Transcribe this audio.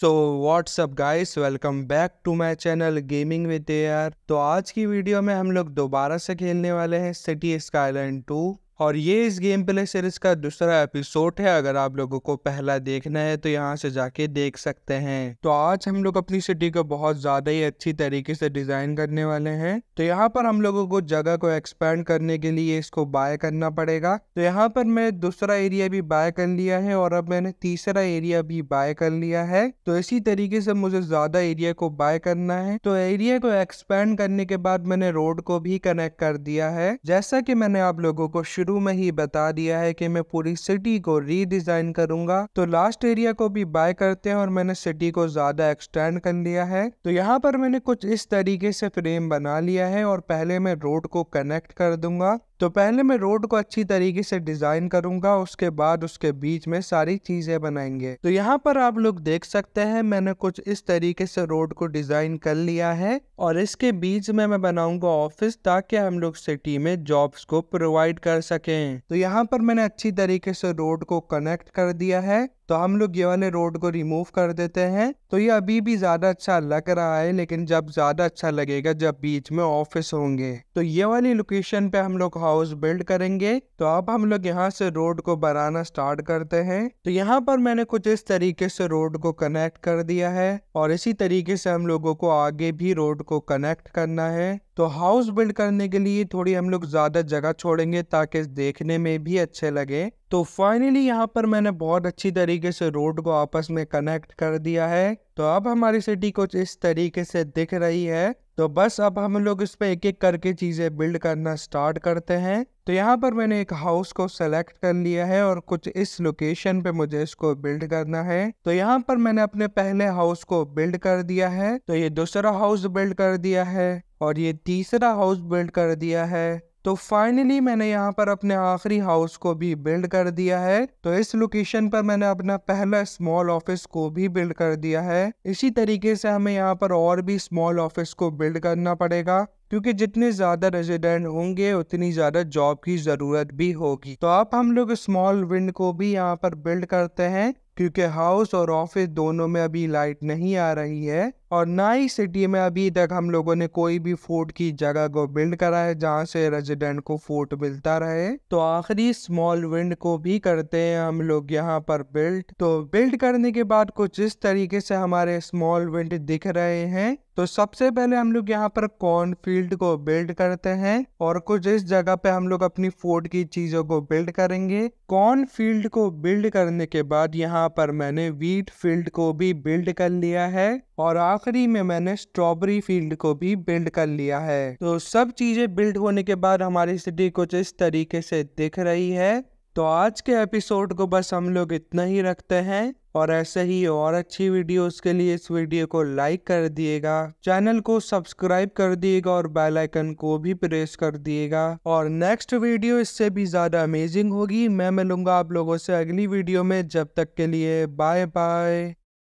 so WhatsApp guys welcome back to my channel gaming with air तो आज की video में हम लोग दोबारा से खेलने वाले हैं सिटी स्काईलैंड टू और ये इस गेम प्ले सीरीज़ का दूसरा एपिसोड है अगर आप लोगों को पहला देखना है तो यहाँ से जाके देख सकते हैं तो आज हम लोग अपनी सिटी को बहुत ज़्यादा ही अच्छी तरीके से डिज़ाइन करने वाले हैं तो यहाँ पर हम लोगों को जगह को एक्सपैंड करने के लिए इसको बाय करना पड़ेगा तो यहाँ पर मैं दूसरा एरिया भी बाय कर लिया है और अब मैंने तीसरा एरिया भी बाय कर लिया है तो इसी तरीके से मुझे ज़्यादा एरिया को बाय करना है तो एरिया को एक्सपैंड करने के बाद मैंने रोड को भी कनेक्ट कर दिया है जैसा की मैंने आप लोगों को शुरू में ही बता दिया है कि मैं पूरी सिटी को रीडिज़ाइन करूंगा तो लास्ट एरिया को भी बाय करते हैं और मैंने सिटी को ज़्यादा एक्सटेंड कर लिया है तो यहाँ पर मैंने कुछ इस तरीके से फ्रेम बना लिया है और पहले मैं रोड को कनेक्ट कर दूंगा तो पहले मैं रोड को अच्छी तरीके से डिज़ाइन करूंगा उसके बाद उसके बीच में सारी चीज़ें बनाएंगे तो यहाँ पर आप लोग देख सकते हैं मैंने कुछ इस तरीके से रोड को डिज़ाइन कर लिया है और इसके बीच में मैं बनाऊंगा ऑफिस ताकि हम लोग सिटी में जॉब्स को प्रोवाइड कर सकें तो यहाँ पर मैंने अच्छी तरीके से रोड को कनेक्ट कर दिया है तो हम लोग ये वाले रोड को रिमूव कर देते हैं तो ये अभी भी ज़्यादा अच्छा लग रहा है लेकिन जब ज़्यादा अच्छा लगेगा जब बीच में ऑफिस होंगे तो ये वाली लोकेशन पे हम लोग हाउस बिल्ड करेंगे तो अब हम लोग यहाँ से रोड को बनाना स्टार्ट करते हैं तो यहाँ पर मैंने कुछ इस तरीके से रोड को कनेक्ट कर दिया है और इसी तरीके से हम लोगों को आगे भी रोड को कनेक्ट करना है तो हाउस बिल्ड करने के लिए थोड़ी हम लोग ज़्यादा जगह छोड़ेंगे ताकि देखने में भी अच्छे लगे तो फाइनली यहाँ पर मैंने बहुत अच्छी तरीके से रोड को आपस में कनेक्ट कर दिया है तो अब हमारी सिटी कुछ इस तरीके से दिख रही है तो बस अब हम लोग इस पर एक एक करके चीज़ें बिल्ड करना स्टार्ट करते हैं तो यहाँ पर मैंने एक हाउस को सेलेक्ट कर लिया है और कुछ इस लोकेशन पे मुझे इसको बिल्ड करना है तो यहाँ पर मैंने अपने पहले हाउस को बिल्ड कर दिया है तो ये दूसरा हाउस बिल्ड कर दिया है और ये तीसरा हाउस बिल्ड कर दिया है तो फाइनली मैंने यहाँ पर अपने आखिरी हाउस को भी बिल्ड कर दिया है तो इस लोकेशन पर मैंने अपना पहला स्मॉल ऑफिस को भी बिल्ड कर दिया है इसी तरीके से हमें यहाँ पर और भी स्मॉल ऑफिस को बिल्ड करना पड़ेगा क्योंकि जितने ज़्यादा रेजिडेंट होंगे उतनी ज़्यादा जॉब की ज़रूरत भी होगी तो अब हम लोग स्मॉल विंड को भी यहाँ पर बिल्ड करते हैं क्योंकि हाउस और ऑफिस दोनों में अभी लाइट नहीं आ रही है और ना ही सिटी में अभी तक हम लोगों ने कोई भी फोर्ट की जगह को बिल्ड करा है जहाँ से रेजिडेंट को फोर्ट मिलता रहे तो आखिरी स्मॉल विंड को भी करते हैं हम लोग यहाँ पर बिल्ड तो बिल्ड करने के बाद कुछ इस तरीके से हमारे स्मॉल विंड दिख रहे हैं तो सबसे पहले हम लोग यहाँ पर कॉर्नफील्ड को बिल्ड करते हैं और कुछ इस जगह पे हम लोग अपनी फोर्ट की चीजों को बिल्ड करेंगे कॉर्नफील्ड को बिल्ड करने के बाद यहाँ पर मैंने व्हीट फील्ड को भी बिल्ड कर लिया है और आखिरी में मैंने स्ट्रॉबेरी फील्ड को भी बिल्ड कर लिया है तो सब चीजें बिल्ड होने के बाद हमारी सिटी कुछ इस तरीके से दिख रही है तो आज के एपिसोड को बस हम लोग इतना ही रखते हैं और ऐसे ही और अच्छी वीडियोस के लिए इस वीडियो को लाइक कर दिएगा चैनल को सब्सक्राइब कर दिएगा और बेल आइकन को भी प्रेस कर दिएगा और नेक्स्ट वीडियो इससे भी ज़्यादा अमेजिंग होगी मैं मिलूंगा आप लोगों से अगली वीडियो में जब तक के लिए बाय बाय